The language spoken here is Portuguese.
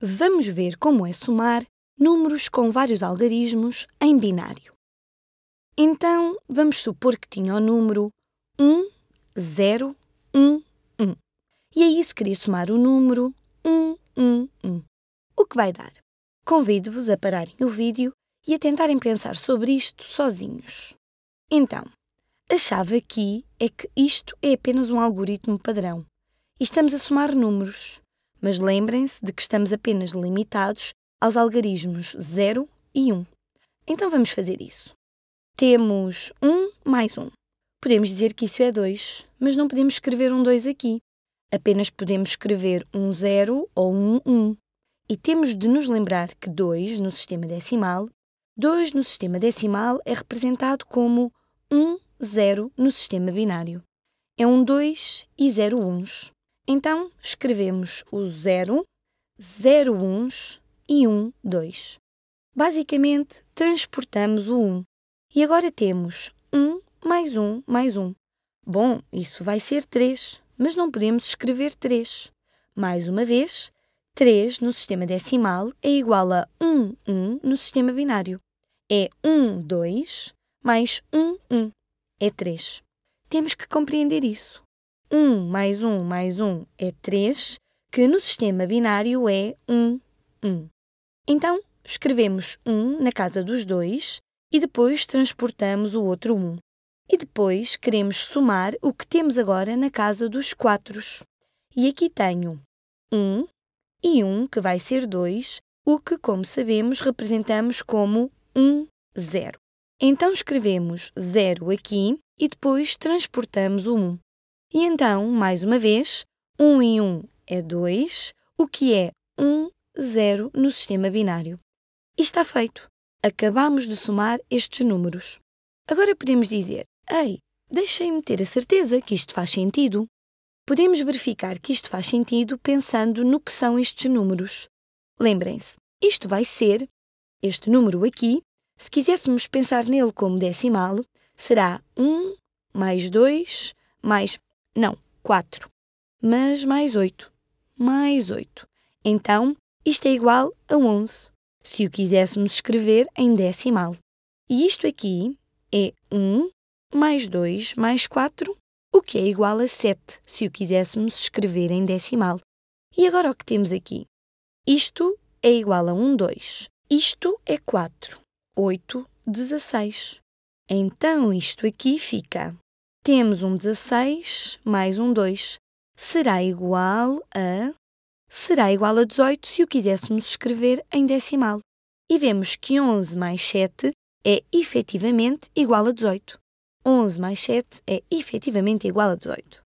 Vamos ver como é somar números com vários algarismos em binário. Então, vamos supor que tinha o número 1, 0, 1, 1. E a é isso queria somar o número 1, 1, 1. O que vai dar? Convido-vos a pararem o vídeo e a tentarem pensar sobre isto sozinhos. Então, a chave aqui é que isto é apenas um algoritmo padrão e estamos a somar números mas lembrem-se de que estamos apenas limitados aos algarismos 0 e 1. Então vamos fazer isso. Temos 1 mais 1. Podemos dizer que isso é 2, mas não podemos escrever um 2 aqui. Apenas podemos escrever um 0 ou um 1. E temos de nos lembrar que 2 no sistema decimal, 2 no sistema decimal é representado como 1, 0 no sistema binário. É um 2 e 0 uns. Então escrevemos o 0, 0 1 e 1 2. Basicamente, transportamos o 1. E agora temos 1 mais 1 mais 1. Bom, isso vai ser 3, mas não podemos escrever 3. Mais uma vez, 3 no sistema decimal é igual a 1, 1 no sistema binário. É 1, 2 mais 1, 1. É 3. Temos que compreender isso. 1 mais 1 mais 1 é 3, que no sistema binário é 1, 1. Então, escrevemos 1 na casa dos 2 e depois transportamos o outro 1. E depois queremos somar o que temos agora na casa dos 4. E aqui tenho 1 e 1, que vai ser 2, o que, como sabemos, representamos como 1, 0. Então escrevemos 0 aqui e depois transportamos o 1. E então, mais uma vez, 1 um e 1 um é 2, o que é 1, 0 no sistema binário. E está feito. Acabamos de somar estes números. Agora podemos dizer, ei, deixem-me ter a certeza que isto faz sentido. Podemos verificar que isto faz sentido pensando no que são estes números. Lembrem-se, isto vai ser, este número aqui, se quiséssemos pensar nele como decimal, será 1 mais 2 mais não, 4. Mas mais 8. Mais 8. Então, isto é igual a 11, se o quiséssemos escrever em decimal. E isto aqui é 1 mais 2 mais 4, o que é igual a 7, se o quiséssemos escrever em decimal. E agora o que temos aqui? Isto é igual a 1, 2. Isto é 4. 8, 16. Então isto aqui fica temos um 16 mais um 2. Será igual a... Será igual a 18 se o quiséssemos escrever em decimal. E vemos que 11 mais 7 é efetivamente igual a 18. 11 mais 7 é efetivamente igual a 18.